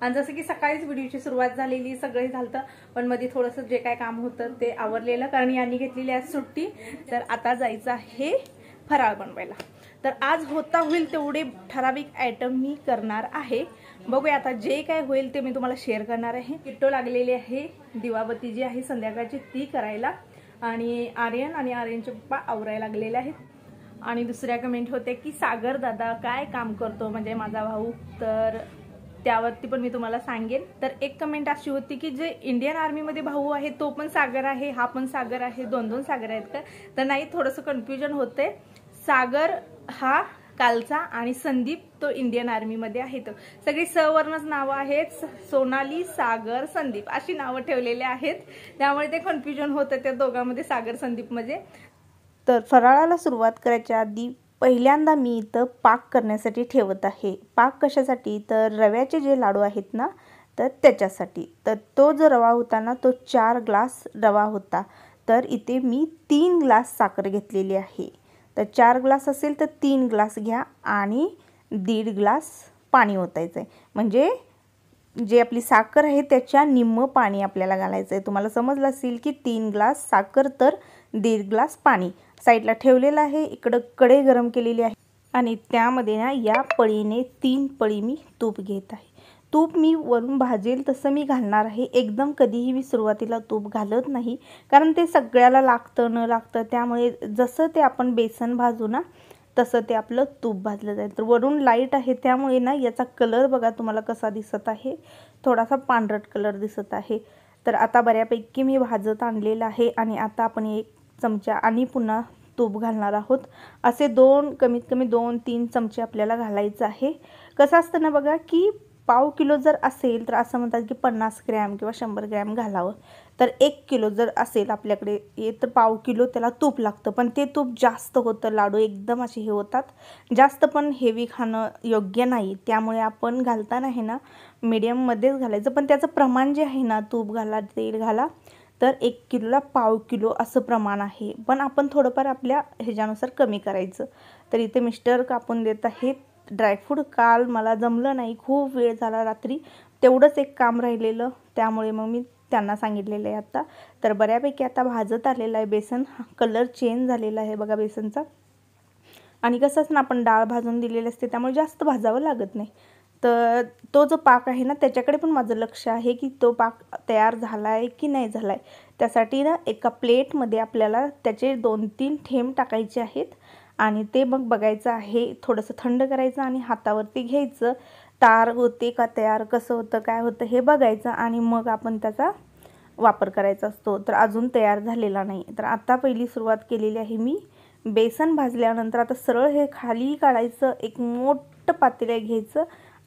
आणि जसं की सकाळीच व्हिडिओची सुरुवात झालेली सगळे झालं पण मध्ये थोडंसं जे काय काम होतं ते आवरलेलं कारण यांनी घेतलेली आहे सुट्टी तर आता जायचं आहे फराळ बनवायला तर आज होता होईल तेवढे ठराविक आयटम मी करणार आहे बघूया आता जे काय होईल ते मी तुम्हाला शेअर करणार आहे किट्टो लागलेले आहे दिवाबत्ती जी आहे संध्याकाळची ती करायला आणि आर्यन आणि आर्यनचे पप्पा आवराय लागलेले आहेत आणि दुसऱ्या कमेंट होते की सागर दादा काय काम करतो म्हणजे माझा भाऊ तर त्यावरती पण मी तुम्हाला सांगेन तर एक कमेंट अशी होती की जे इंडियन आर्मीमध्ये भाऊ आहे तो पण सागर आहे हा पण सागर आहे दोन दोन सागर आहेत का तर नाही थोडंसं कन्फ्युजन होते सागर हा कालचा आणि संदीप तो इंडियन आर्मीमध्ये आहे तर सगळी सवर्णच नावं आहेत सोनाली सागर संदीप अशी नावं ठेवलेली आहेत त्यामुळे ते कन्फ्युजन होतं त्या दोघांमध्ये सागर संदीप म्हणजे तर फराळाला सुरुवात करायच्या आधी पहिल्यांदा मी इथं पाक करण्यासाठी ठेवत आहे पाक कशासाठी तर रव्याचे जे लाडू आहेत ना तर त्याच्यासाठी तर तो जो रवा होता ना तो चार ग्लास रवा होता तर इथे मी तीन ग्लास साखर घेतलेली आहे तर चार ग्लास असेल तर तीन ग्लास घ्या आणि दीड ग्लास पाणी ओतायचं आहे म्हणजे जे आपली साखर आहे त्याच्या निम्म पाणी आपल्याला घालायचं आहे तुम्हाला समजलं असेल की तीन ग्लास साखर तर दीड ग्लास पाणी साईडला ठेवलेला आहे इकडं कडे गरम केलेली आहे आणि त्यामध्ये ना या पळीने तीन पळी मी तूप घेत आहे तूप मी वरून भाजेल तसं मी घालणार आहे एकदम कधीही मी सुरुवातीला तूप घालत नाही कारण ते सगळ्याला लागतं न लागतं त्यामुळे जसं ते आपण बेसन भाजू ना तसं ते आपलं तूप भाजलं जाईल तर वरून लाईट आहे त्यामुळे ना याचा कलर बघा तुम्हाला कसा दिसत आहे थोडासा पांढरट कलर दिसत आहे तर आता बऱ्यापैकी मी भाजत आणलेलं आहे आणि आता आपण एक चमचा आणि पुन्हा तूप घालणार आहोत असे दोन कमीत कमी दोन तीन चमचे आपल्याला घालायचं आहे कसं असतं ना बघा की पाव किलो जर असेल तर असं म्हणतात की पन्नास ग्रॅम किंवा शंभर ग्रॅम घालावं तर एक किलो जर असेल आपल्याकडे तर पाव किलो त्याला तूप लागतं पण ते तूप जास्त होतं लाडू एकदम असे हे होतात जास्त पण हेवी खाणं योग्य नाही त्यामुळे आपण घालताना आहे ना मिडियममध्येच घालायचं पण त्याचं प्रमाण जे आहे ना तूप घाला तेल घाला तर एक किलोला पाव किलो असं प्रमाण आहे पण आपण थोडंफार आपल्या ह्याच्यानुसार कमी करायचं तर इथे मिस्टर कापून देत आहेत ड्रायफ्रूट काल मला जमलं नाही खूप वेळ झाला रात्री तेवढंच एक काम राहिलेलं त्यामुळे मग मी त्यांना सांगितलेलं आहे आत्ता तर बऱ्यापैकी आता भाजत आलेलं आहे बेसन कलर चेंज झालेला आहे बघा बेसनचा आणि कसं ना आपण डाळ भाजून दिलेली असते त्यामुळे जास्त भाजावं लागत नाही तर तो जो पाक आहे ना त्याच्याकडे पण माझं लक्ष आहे की तो पाक तयार झाला आहे की नाही झाला आहे त्यासाठी ना एका प्लेटमध्ये आपल्याला त्याचे दोन तीन थेंब टाकायचे आहेत आणि ते मग बघायचं आहे थोडंसं थंड करायचं आणि हातावरती घ्यायचं तार होते का तयार कसं होतं काय होतं हे बघायचं आणि मग आपण त्याचा वापर करायचा असतो तर अजून तयार झालेला नाही तर आता पहिली सुरुवात केलेली आहे मी बेसन भाजल्यानंतर आता सरळ हे खाली काढायचं एक मोठं पातेलं घ्यायचं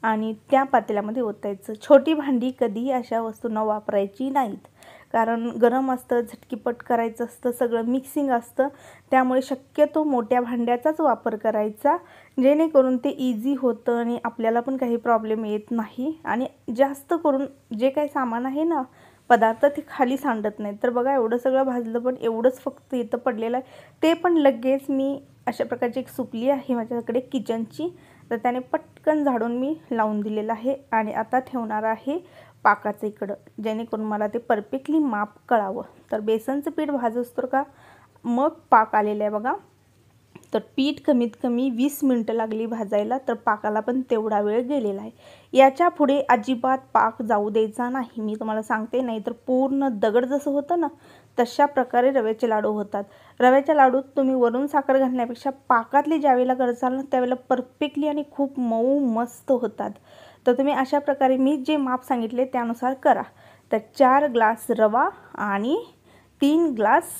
आणि त्या पातेल्यामध्ये ओतायचं छोटी भांडी कधी अशा वस्तूंना वापरायची नाहीत कारण गरम असतं झटकीपट करायचं असतं सगळं मिक्सिंग असतं त्यामुळे शक्यतो मोठ्या भांड्याचाच वापर करायचा जेणेकरून ते इझी होतं आणि आपल्याला पण काही प्रॉब्लेम येत नाही आणि जास्त करून जे काही सामान आहे ना पदार्थ ते खाली सांडत नाहीत तर बघा एवढं सगळं भाजलं पण एवढंच फक्त इथं पडलेलं आहे ते पण लगेच मी अशा प्रकारची एक सुपली आहे माझ्याकडे किचनची तर त्याने पटकन झाडून मी लावून दिलेलं आहे आणि आता ठेवणार आहे पाकाचं इकडं जेणेकरून मला ते परफेक्टली माप कळावं तर बेसनचं पीठ भाजूस तर का मग पाक आलेलं आहे बघा तर पीठ कमीत कमी वीस मिनटं लागली भाजायला तर पाकाला पण तेवढा वेळ गेलेला आहे याच्या पुढे अजिबात पाक जाऊ द्यायचा नाही मी तुम्हाला सांगते नाही तर पूर्ण दगड जसं होतं ना तशा प्रकारे रव्याचे लाडू होतात रव्याच्या लाडूत तुम्ही वरून साखर घालण्यापेक्षा पाकातली ज्यावेळेला गरजाल ना त्यावेळेला परफेक्टली आणि खूप मऊ मस्त होतात तर तुम्ही अशा प्रकारे मी जे माप सांगितले त्यानुसार करा तर चार ग्लास रवा आणि तीन ग्लास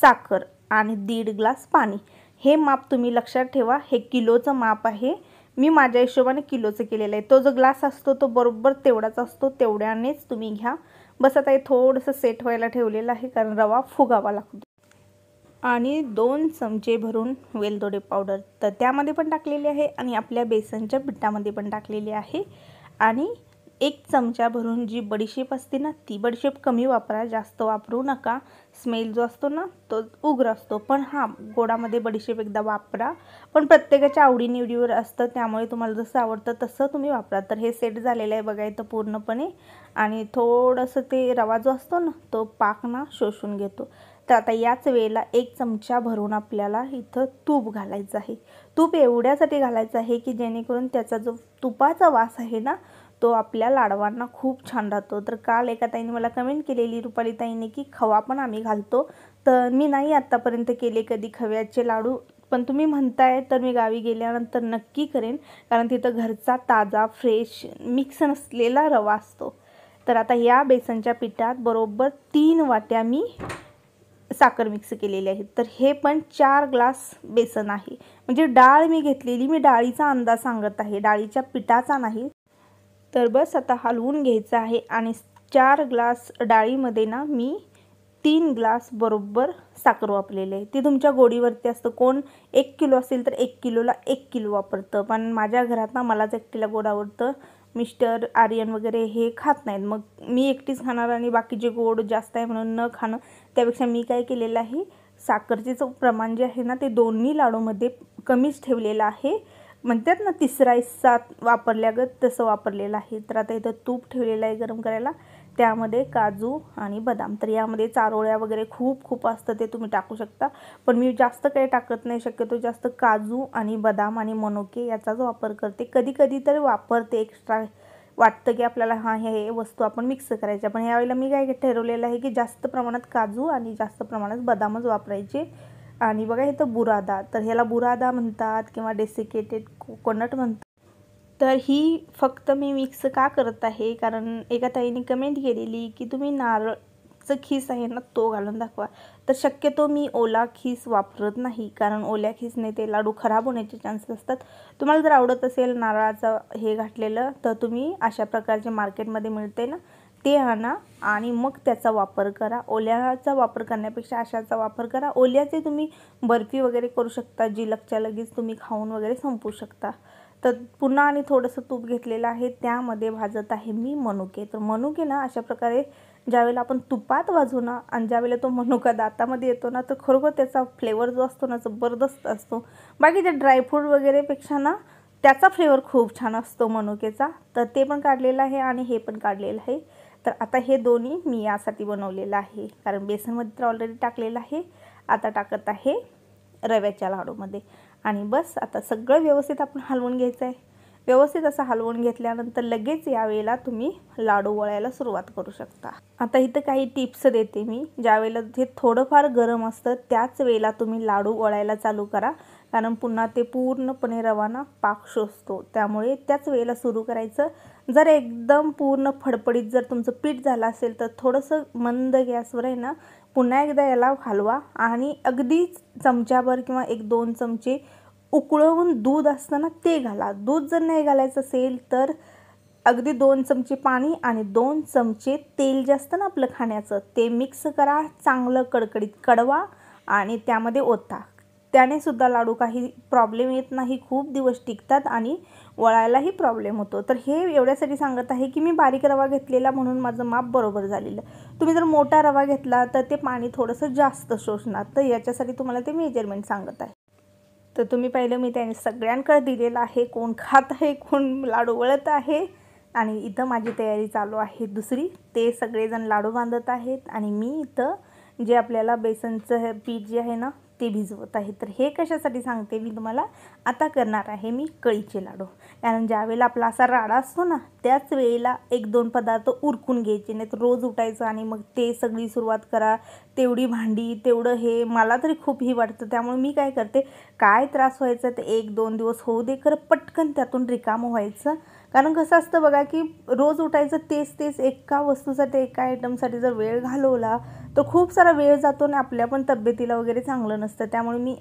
साखर आणि दीड ग्लास पाणी हे माप तुम्ही लक्षात ठेवा हे किलोचं माप आहे मी माझ्या हिशोबाने किलोचं केलेलं आहे तो जो ग्लास असतो तो बरोबर तेवढाच असतो तेवढ्यानेच तुम्ही घ्या बस आता हे थोडंसं सेट व्हायला ठेवलेलं आहे कारण रवा फुगावा लागतो आणि दोन चमचे भरून वेलदोडे पावडर तर त्यामध्ये पण टाकलेली आहे आणि आपल्या बेसनच्या पिठामध्ये पण टाकलेली आहे आणि एक चमचा भरून जी बडीशेप असते ना ती बडीशेप कमी वापरा जास्त वापरू नका स्मेल जो असतो ना तो उग्र असतो पण हां गोडामध्ये बडीशेप एकदा वापरा पण प्रत्येकाच्या आवडीनिवडीवर असतं त्यामुळे तुम्हाला जसं आवडतं तसं तुम्ही वापरा तर हे सेट झालेलं आहे बघा इथं पूर्णपणे आणि थोडंसं ते रवा जो असतो ना तो पाक ना शोषून घेतो तर आता याच वेळेला एक चमचा भरून आपल्याला इथं तूप घालायचं आहे तूप एवढ्यासाठी घालायचं आहे की जेणेकरून त्याचा जो तुपाचा वास आहे ना तो आपल्या लाडवांना खूप छान राहतो तर काल एका ताईने मला कमेंट केलेली रुपाली ताईने की खवा पण आम्ही घालतो तर मी नाही आत्तापर्यंत केले कधी खव्याचे लाडू पण तुम्ही म्हणताय तर मी गावी गेल्यानंतर नक्की करेन कारण तिथं घरचा ताजा फ्रेश मिक्स नसलेला रवा असतो तर आता या बेसनच्या पिठात बरोबर तीन वाट्या मी साखर मिक्स केलेली आहे तर हे पण चार ग्लास बेसन आहे म्हणजे डाळ मी घेतलेली मी डाळीचा अंदाज सांगत आहे डाळीच्या पिठाचा नाही तर बस आता हलवून घ्यायचं आहे आणि चार ग्लास डाळीमध्ये ना मी तीन ग्लास बरोबर साखर वापरलेले आहे ती तुमच्या गोडीवरती असतं कोण एक किलो असेल तर एक किलोला एक किलो वापरतं पण माझ्या घरात ना मलाच एकटीला गोड आवडतं मिस्टर आर्यन वगैरे हे खात नाहीत मग मी एकटीच खाणार आणि बाकीचे गोड जास्त आहे म्हणून न खाणं त्यापेक्षा मी काय केलेलं आहे साखरचेचं प्रमाण जे आहे ना ते दोन्ही लाडूमध्ये कमीच ठेवलेलं आहे म्हणतात ना तिसरा सात वापरल्यागत तसं वापरलेलं आहे तर आता इथं तूप ठेवलेलं आहे गरम करायला त्यामध्ये काजू आणि बदाम तर यामध्ये चारोळ्या वगैरे खूप खूप असतं ते तुम्ही टाकू शकता पण मी जास्त काही टाकत नाही शक्यतो जास्त काजू आणि बदाम आणि मनोके याचाच वापर करते कधी कधी तर वापरते एक्स्ट्रा वाटतं की आपल्याला हां हे वस्तू आपण मिक्स करायच्या पण यावेळेला मी काय ठरवलेलं आहे की जास्त प्रमाणात काजू आणि जास्त प्रमाणात बदामच वापरायचे आणि बघा इथं बुरादा तर ह्याला बुरादा म्हणतात किंवा डेसिकेटेड कोकोनट म्हणतात तर ही फक्त मी मिक्स का करत आहे कारण एका ताईने कमेंट केलेली की तुम्ही नारळचं खीस आहे ना तो घालून दाखवा तर शक्यतो मी ओला खीस वापरत नाही कारण ओल्या खीसने ते लाडू खराब होण्याचे चान्सेस असतात तुम्हाला जर आवडत असेल नारळाचं हे घातलेलं तर तुम्ही अशा प्रकारचे मार्केटमध्ये मिळते ना ते आणा आणि मग त्याचा वापर करा ओल्याचा वापर करण्यापेक्षा अशाचा वापर करा ओल्याचे तुम्ही बर्फी वगैरे करू शकता जी लगच्या लगेच तुम्ही खाऊन वगैरे संपू शकता तर पुन्हा आणि थोडंसं तूप घेतलेलं आहे त्यामध्ये भाजत आहे मी मनुके तर मनुके ना अशा प्रकारे ज्यावेळेला आपण तुपात वाजू ना आणि ज्यावेळेला तो मनुका दातामध्ये येतो ना तर खरोखर त्याचा फ्लेवर जो असतो ना जबरदस्त असतो बाकी त्या ड्रायफ्रूट वगैरेपेक्षा ना त्याचा फ्लेवर खूप छान असतो मनुकेचा तर ते पण काढलेलं आहे आणि हे पण काढलेलं आहे तर आता हे दोन्ही मी यासाठी बनवलेलं आहे कारण बेसनमध्ये तर ऑलरेडी टाकलेलं आहे आता टाकत आहे रव्याच्या लाडूमध्ये आणि बस आता सगळं व्यवस्थित आपण हलवून घ्यायचं आहे व्यवस्थित असं हलवून घेतल्यानंतर लगेच यावेळेला तुम्ही लाडू वळायला सुरुवात करू शकता आता इथं काही टिप्स देते मी ज्यावेळेला वेळेला जे थोडंफार गरम असतं त्याच वेळेला तुम्ही लाडू वळायला चालू करा कारण पुन्हा ते पूर्णपणे रवाना पाक शोषतो त्यामुळे त्याच वेळेला सुरू करायचं जर एकदम पूर्ण फडफडीत जर तुमचं पीठ झालं असेल तर थोडंसं मंद गॅसवर आहे ना पुन्हा एकदा याला हलवा आणि अगदी चमच्यावर किंवा एक दोन चमचे उकळवून दूध असताना ते घाला दूध जर नाही घालायचं असेल तर अगदी दोन चमचे पाणी आणि दोन चमचे तेल जे असतं ना आपलं खाण्याचं ते मिक्स करा चांगलं कडकडीत कडवा आणि त्यामध्ये ओता त्याने सुद्धा लाडू काही प्रॉब्लेम येत नाही खूप दिवस टिकतात आणि वळायलाही प्रॉब्लेम होतो तर हे एवढ्यासाठी सांगत आहे की मी बारीक रवा घेतलेला म्हणून माझं माप बरोबर झालेलं तुम्ही जर मोठा रवा घेतला तर ते पाणी थोडंसं जास्त शोषणार तर याच्यासाठी तुम्हाला ते मेजरमेंट सांगत आहे तर तुम्ही पाहिलं मी त्याने सगळ्यांकडे दिलेलं आहे कोण खात आहे कोण लाडू वळत आहे आणि इथं माझी तयारी चालू आहे दुसरी ते सगळेजण लाडू बांधत आहेत आणि मी इथं जे आपल्याला बेसनचं पीठ जे आहे ना ते भिजवत आहे तर हे कशासाठी सांगते मी तुम्हाला आता करणार आहे मी कळीचे लाडू कारण ज्यावेळेला आपला असा राडा असतो ना त्याच वेळेला एक दोन पदार्थ उरकून घ्यायचे नाहीत रोज उठायचं आणि मग ते सगळी सुरुवात करा तेवढी भांडी तेवढं हे मला तरी खूप ही वाटतं त्यामुळे मी काय करते काय त्रास व्हायचा ते एक दोन दिवस होऊ दे कर पटकन त्यातून रिकामं व्हायचं कारण कसं असतं बघा की रोज उठायचं तेच तेच एका वस्तूसाठी एका आयटमसाठी जर वेळ घालवला तर खूप सारा वेळ जातो आणि आपल्या पण तब्येतीला वगैरे चांगलं नसतं त्यामुळे मी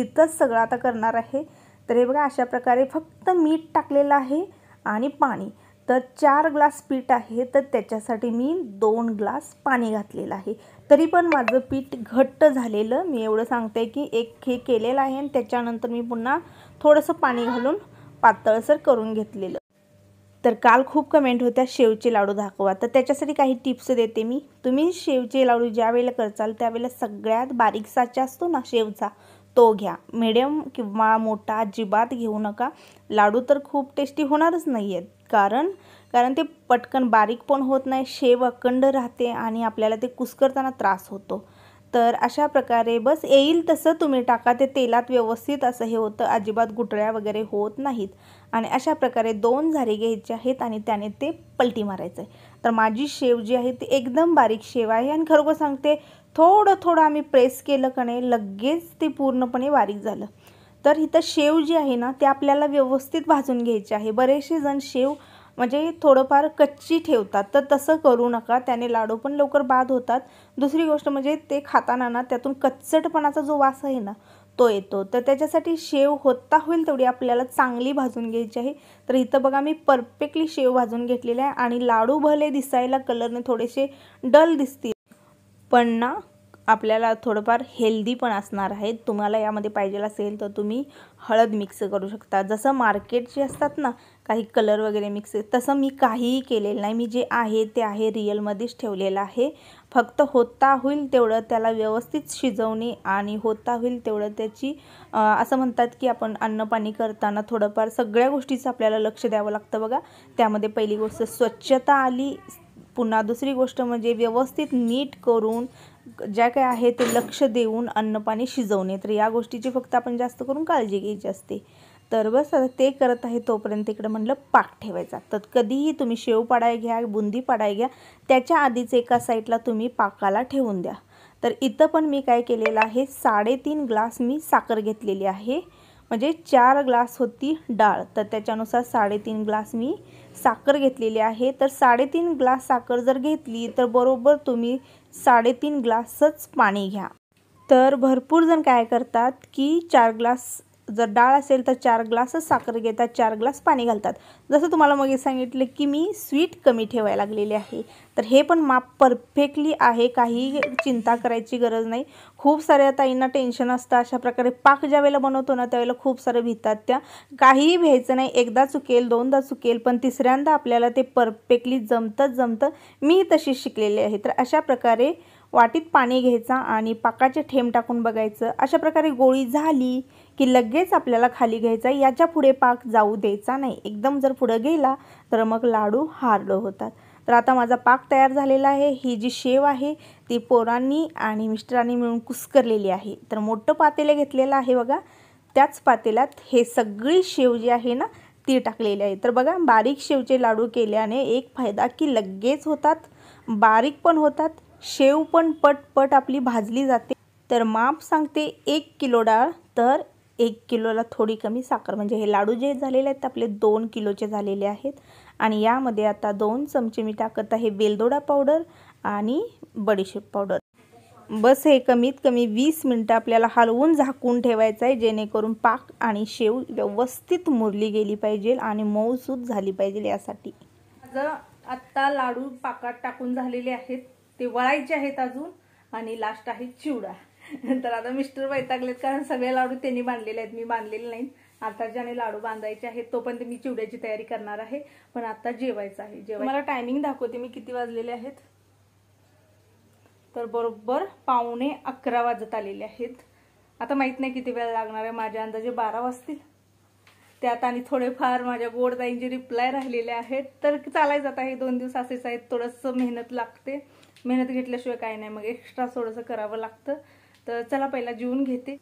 इथंच सगळं आता करणार आहे तर हे बघा अशा प्रकारे फक्त मीठ टाकलेलं आहे आणि पाणी तर चार ग्लास पीठ आहे तर त्याच्यासाठी मी दोन ग्लास पाणी घातलेलं आहे तरी पण माझं पीठ घट्ट झालेलं मी एवढं सांगते की एक हे केलेलं आहे आणि त्याच्यानंतर मी पुन्हा थोडंसं पाणी घालून पातळसर करून घेतलेलं तर काल खूप कमेंट होत्या शेवचे लाडू दाखवा तर त्याच्यासाठी काही टिप्स देते मी तुम्ही शेवचे लाडू ज्या वेळेला करचाल त्यावेळेला सगळ्यात बारीकसाचा असतो ना शेवचा तो घ्या मिडियम किंवा मोठा अजिबात घेऊ नका लाडू तर खूप टेस्टी होणारच नाही आहेत कारण कारण ते पटकन बारीक पण होत नाही शेव अखंड राहते आणि आपल्याला ते कुस्करताना त्रास होतो तर अशा प्रकारे बस येईल तसं तुम्ही टाका ते तेलात व्यवस्थित असं हे होतं अजिबात गुटळ्या वगैरे होत नाहीत आणि अशा प्रकारे दोन झारी घ्यायचे आहेत आणि त्याने ते पलटी मारायचं आहे तर माझी शेव जी आहे ती एकदम बारीक शेव आहे आणि खरोखर सांगते थोडं थोडं आम्ही प्रेस केलं कणे लगेच ते पूर्णपणे बारीक झालं तर इथं शेव जी आहे ना ते आपल्याला व्यवस्थित भाजून घ्यायची आहे बरेचसे जण शेव म्हणजे थोडंफार कच्ची ठेवतात तर तसं करू नका त्याने लाडू पण लवकर बाद होतात दुसरी गोष्ट म्हणजे ते खाताना ना त्यातून कच्चटपणाचा जो वास आहे ना तो येतो तर त्याच्यासाठी शेव होता होईल तेवढी आपल्याला चांगली भाजून घ्यायची आहे तर इथं बघा मी परफेक्टली शेव भाजून घेतलेले आहे आणि लाडू भले दिसायला कलरने थोडेसे डल दिसतील पण ना आपल्याला थोडंफार हेल्दी पण असणार आहेत तुम्हाला यामध्ये पाहिजे असेल तर तुम्ही हळद मिक्स करू शकता जसं मार्केट जे असतात ना काही कलर वगैरे मिक्स तसं मी काहीही केलेलं नाही मी जे आहे ते आहे रिअलमध्येच ठेवलेलं आहे फक्त होता होईल तेवढं त्याला व्यवस्थित शिजवणे आणि होता होईल तेवढं त्याची असं म्हणतात की आपण अन्नपाणी करताना थोडंफार सगळ्या गोष्टीचं आपल्याला लक्ष द्यावं लागतं बघा त्यामध्ये पहिली गोष्ट स्वच्छता आली पुन्हा दुसरी गोष्ट म्हणजे व्यवस्थित नीट करून ज्या काय आहे ते लक्ष देऊन अन्नपाणी शिजवणे तर या गोष्टीची फक्त आपण जास्त करून काळजी घ्यायची असते तर बस ते करत आहे तोपर्यंत इकडे म्हटलं पाक ठेवायचा तर कधीही तुम्ही शेव पाडाय घ्या बुंदी पाडाय घ्या त्याच्या आधीच एका साईडला तुम्ही पाकाला ठेवून द्या तर इथं पण मी काय केलेलं आहे साडेतीन ग्लास मी साखर घेतलेली आहे म्हणजे चार ग्लास होती डाळ तर त्याच्यानुसार साडेतीन ग्लास मी साखर घेतलेली आहे तर साडेतीन ग्लास साखर जर घेतली तर बरोबर तुम्ही साडेतीन ग्लासच पाणी घ्या तर भरपूर जण काय करतात की चार ग्लास जर डाळ असेल तर चार ग्लासच साखर घेतात चार ग्लास पाणी घालतात जसं तुम्हाला मग सांगितलं की मी स्वीट कमी ठेवायला लागलेली आहे तर हे पण माप परफेक्टली आहे काही चिंता करायची गरज नाही खूप साऱ्या ताईंना टेन्शन असतं अशा प्रकारे पाक ज्या वेळेला बनवतो ना त्यावेळेला खूप सारं भितात त्या काहीही भ्यायचं नाही एकदा चुकेल दोनदा चुकेल पण तिसऱ्यांदा आपल्याला ते परफेक्टली जमतंच जमतं मी तशी शिकलेली आहे तर अशा प्रकारे वाटीत पाणी घ्यायचा आणि पाकाचे ठेम टाकून बघायचं अशा प्रकारे गोळी झाली की लगेच आपल्याला खाली घ्यायचा याच्या पुढे पाक जाऊ द्यायचा नाही एकदम जर पुढं गेला तर मग लाडू हार्ड होतात तर आता माझा पाक तयार झालेला आहे ही जी शेव आहे ती पोरांनी आणि मिस्टरांनी मिळून कुस्करलेली आहे तर मोठं पातेलं घेतलेलं आहे बघा त्याच पातेल्यात हे सगळी शेव जी आहे ना ती टाकलेली आहे तर बघा बारीक शेवचे लाडू केल्याने एक फायदा की लगेच होतात बारीक पण होतात शेव पण पटपट आपली भाजली जाते तर माप सांगते एक किलो डाळ तर एक किलोला थोडी कमी साखर म्हणजे हे लाडू जे झालेले आहेत आपले दोन किलोचे झालेले आहेत आणि यामध्ये आता दोन चमचे मी टाकत आहे बेलदोडा पावडर आणि बडीशेप पावडर बस हे कमीत कमी वीस मिनटं आपल्याला हलवून झाकून ठेवायचं आहे जेणेकरून पाक आणि शेव व्यवस्थित मुरली गेली पाहिजे आणि मऊसूद झाली पाहिजे यासाठी माझं आत्ता लाडू पाकात टाकून झालेले आहेत ते वळायचे आहेत अजून आणि लास्ट आहे चिवडा नंतर आता मिस्टर वैतागलेत कारण सगळे लाडू त्यांनी बांधलेले आहेत मी बांधलेले नाहीत आता ज्याने लाडू बांधायचे आहेत तो पण मी चिवड्याची तयारी करणार आहे पण आता जेवायचं आहे जेवण मला टायमिंग दाखवते मी किती वाजलेले आहेत तर बरोबर पावणे अकरा वाजत आलेले आहेत आता माहित नाही किती वेळ लागणार आहे माझ्या अंदाजे बारा वाजतील त्यात आणि थोडेफार माझ्या गोडताईंचे रिप्लाय राहिलेले आहेत तर चालायचं आता हे दोन दिवस असेच आहेत थोडंसं मेहनत लागते मेहनत घेतल्याशिवाय काही नाही मग एक्स्ट्रा थोडंसं करावं लागतं तर चला पहिला जेवून घेते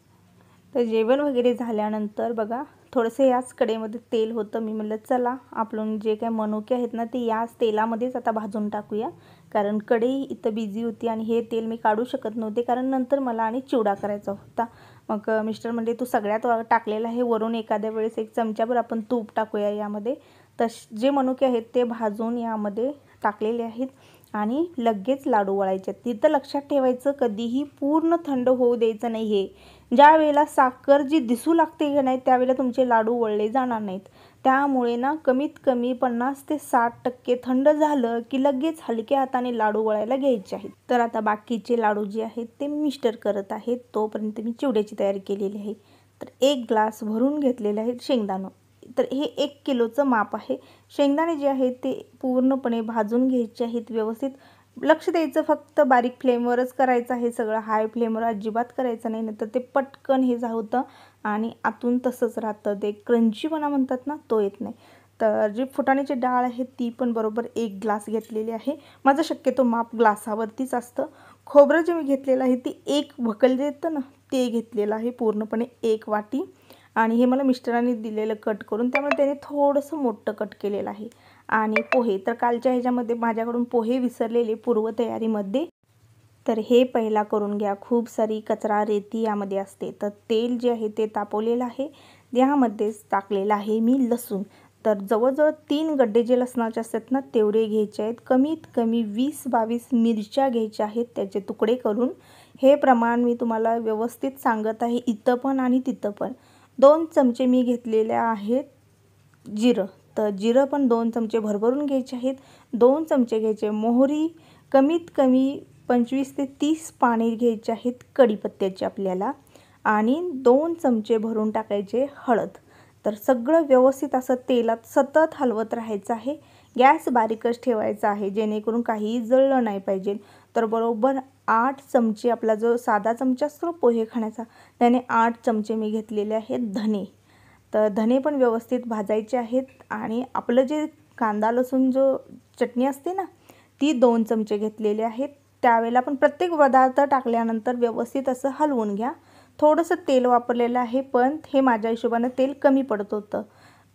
तर जेवण वगैरे झाल्यानंतर बघा थोडंसं याच कडेमध्ये तेल होतं मी म्हटलं चला आपण जे काय मनुके आहेत ना ते याच तेलामध्येच आता भाजून टाकूया कारण कढई इथं बिझी होती आणि हे तेल मी काढू शकत नव्हते कारण नंतर मला आणि चिवडा करायचा होता मग मिस्टर म्हणजे तू सगळ्यात टाकलेला आहे वरून एखाद्या वेळेस एक चमच्याभर आपण तूप टाकूया यामध्ये तश जे मनुके आहेत ते भाजून यामध्ये टाकलेले आहेत आणि लगेच लाडू वळायचे तिथं लक्षात ठेवायचं कधीही पूर्ण थंड होऊ द्यायचं नाही हे ज्या वेळेला साखर जी दिसू लागते की नाही त्यावेळेला तुमचे लाडू वळले जाणार नाहीत त्यामुळे ना कमीत कमी पन्नास ते साठ टक्के थंड झालं की लगेच हलक्या हाताने लाडू वळायला घ्यायचे आहेत तर आता बाकीचे लाडू जे आहेत ते मिस्टर करत आहेत तोपर्यंत मी चिवड्याची तयारी केलेली आहे तर एक ग्लास भरून घेतलेले आहेत शेंगदाणं तर हे एक किलोचं माप आहे शेंगदाणे जे आहेत ते पूर्णपणे भाजून घ्यायचे आहेत व्यवस्थित लक्ष द्यायचं फक्त बारीक फ्लेमवरच करायचं आहे सगळं हाय फ्लेमवर अजिबात करायचं नाही नंतर ते पटकन हे जा होतं आणि आतून तसंच राहतं ते क्रंचीपणा म्हणतात ना तो येत नाही तर जी फुटाण्याची डाळ आहे ती पण बरोबर एक ग्लास घेतलेली आहे माझं शक्यतो माप ग्लासावरतीच असतं खोबरं जे मी घेतलेलं आहे ती एक भकल जे येतं ना ते घेतलेलं आहे पूर्णपणे एक वाटी आणि हे मला मिस्टरांनी दिलेलं कट करून त्यामुळे त्याने थोडंसं मोठं कट केलेलं आहे आणि पोहे तर कालच्या ह्याच्यामध्ये माझ्याकडून पोहे विसरलेले पूर्वतयारीमध्ये तर हे पहिला करून घ्या खूप सारी कचरा रेती यामध्ये असते तर तेल जे आहे ते तापवलेलं आहे यामध्येच टाकलेलं आहे मी लसूण तर जवळजवळ तीन गड्डे जे लसणाचे असतात ना तेवढे घ्यायचे आहेत कमीत कमी वीस बावीस मिरच्या घ्यायच्या आहेत त्याचे तुकडे करून हे प्रमाण मी तुम्हाला व्यवस्थित सांगत आहे इथं पण आणि तिथं पण दोन चमचे मी घेतलेले आहेत जिरं तर जिरं पण दोन चमचे भरभरून घ्यायचे आहेत दोन चमचे घ्यायचे मोहरी कमीत कमी पंचवीस ते तीस पाणी घ्यायचे आहेत कडीपत्त्याचे आपल्याला आणि दोन चमचे भरून टाकायचे हळद तर सगळं व्यवस्थित असं तेलात सतत हलवत राहायचं आहे गॅस बारीकच ठेवायचा आहे जेणेकरून काहीही जळलं नाही पाहिजे तर बरोबर आठ चमचे आपला जो साधा चमचा असतो पोहे खाण्याचा त्याने आठ चमचे मी घेतलेले आहेत धने तर धने पण व्यवस्थित भाजायचे आहेत आणि आपलं जे कांदा लसूण जो चटणी असते ना ती दोन चमचे घेतलेले आहेत त्यावेळेला पण प्रत्येक पदार्थ टाकल्यानंतर व्यवस्थित असं हलवून घ्या थोडंसं तेल वापरलेलं आहे पण हे माझ्या हिशोबानं तेल कमी पडत होतं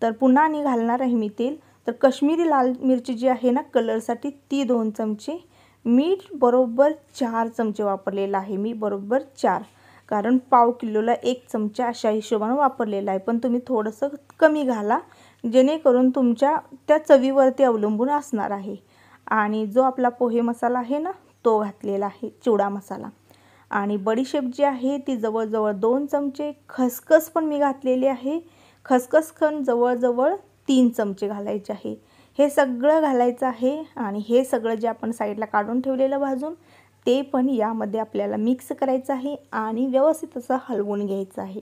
तर पुन्हा आणि घालणार आहे मी तेल तर कश्मीरी लाल मिरची जी आहे ना कलरसाठी ती दोन चमचे मीठ बरोबर चार चमचे वापरलेलं आहे मी बरोबर चार कारण पाव किलोला एक चमचा अशा हिशोबानं वापरलेला आहे पण तुम्ही थोडंसं कमी घाला जेणेकरून तुमच्या त्या चवीवरती अवलंबून असणार आहे आणि जो आपला पोहे मसाला आहे ना तो घातलेला आहे चिवडा मसाला आणि बडीशेप जी आहे ती जवळजवळ दोन चमचे खसखस पण मी घातलेली आहे खसखस खण जवळजवळ तीन चमचे घालायचे आहे हे सगळं घालायचं आहे आणि हे सगळं जे आपण साईडला काढून ठेवलेलं भाजून ते पण यामध्ये आपल्याला मिक्स करायचं आहे आणि व्यवस्थित असं हलवून घ्यायचं आहे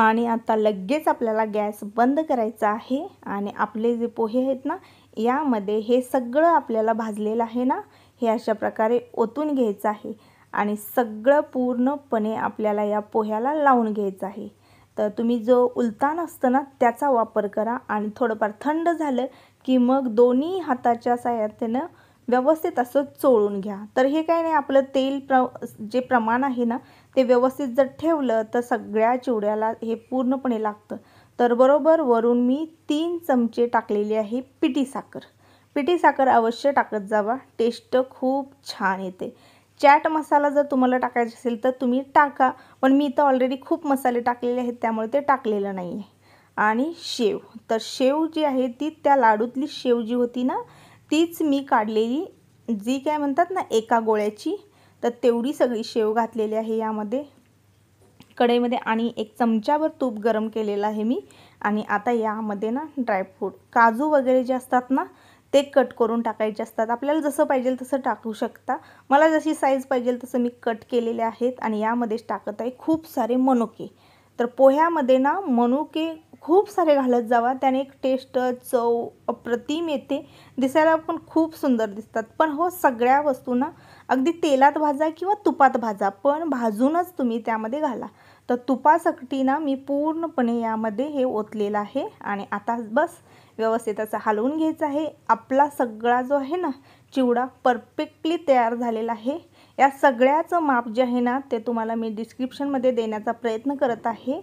आणि आता लगेच आपल्याला गॅस बंद करायचा आहे आणि आपले जे पोहे आहेत ना यामध्ये हे सगळं आपल्याला भाजलेलं आहे ना हे अशा प्रकारे ओतून घ्यायचं आहे आणि सगळं पूर्णपणे आपल्याला या पोह्याला लावून घ्यायचं आहे तर तुम्ही जो उलतान असतं ना त्याचा वापर करा आणि थोडंफार थंड झालं की मग दोन्ही हाताच्या साह्यातेनं व्यवस्थित असं चोळून घ्या तर हे काय नाही आपलं तेल प्र जे प्रमाण आहे ना ते व्यवस्थित जर ठेवलं तर सगळ्या चिवड्याला हे पूर्णपणे लागतं तर बरोबर वरून मी तीन चमचे टाकलेले आहे पिठी साखर पिठी साखर अवश्य टाकत जावा टेस्ट खूप छान येते चॅट मसाला जर तुम्हाला टाकायचा असेल तर तुम्ही टाका पण मी इथं ऑलरेडी खूप मसाले टाकलेले आहेत त्यामुळे ते टाकलेलं नाही आहे आणि शेव तर शेव जी आहे ती त्या लाडूतली शेव जी होती ना तीच मी काढलेली जी काय म्हणतात ना एका गोळ्याची तर तेवढी सगळी शेव घातलेली आहे यामध्ये कढईमध्ये आणि एक चमच्यावर तूप गरम केलेलं आहे मी आणि आता यामध्ये ना ड्रायफ्रूट काजू वगैरे जे असतात ना ते कट करून टाकायचे असतात आपल्याला जसं पाहिजे तसं टाकू शकता मला जशी साईज पाहिजे तसं मी कट केलेले आहेत आणि यामध्येच टाकत आहे खूप सारे मनुके तर पोह्यामध्ये ना मनुके खूप सारे घालत जावा त्याने एक टेस्ट चव अप्रतिम येते दिसायला पण खूप सुंदर दिसतात पण हो सगळ्या वस्तूंना अगदी तेलात भाजा किंवा तुपात भाजा पण भाजूनच तुम्ही त्यामध्ये घाला तर तुपासकटीनं मी पूर्णपणे यामध्ये हे ओतलेलं आहे आणि आता बस व्यवस्थित असं हलवून घ्यायचं आहे आपला सगळा जो आहे ना चिवडा परफेक्टली तयार झालेला आहे या सगळ्याचं माप जे आहे ना ते तुम्हाला मी डिस्क्रिप्शनमध्ये देण्याचा प्रयत्न करत आहे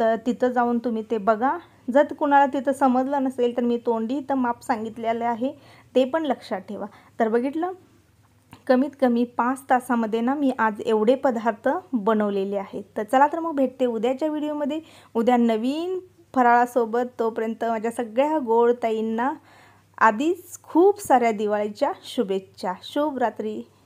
तर तिथं जाऊन तुम्ही ते बघा जर कुणाला तिथं समजलं नसेल तर मी तोंडी इथं माप सांगितलेलं आहे ते पण लक्षात ठेवा तर बघितलं कमीत कमी पाच तासामध्ये ना मी आज एवढे पदार्थ बनवलेले आहेत तर चला तर मग भेटते उद्याच्या व्हिडिओमध्ये उद्या नवीन फराळासोबत तोपर्यंत माझ्या सगळ्या ताईंना आधीच खूप साऱ्या दिवाळीच्या शुभेच्छा शुभ रात्री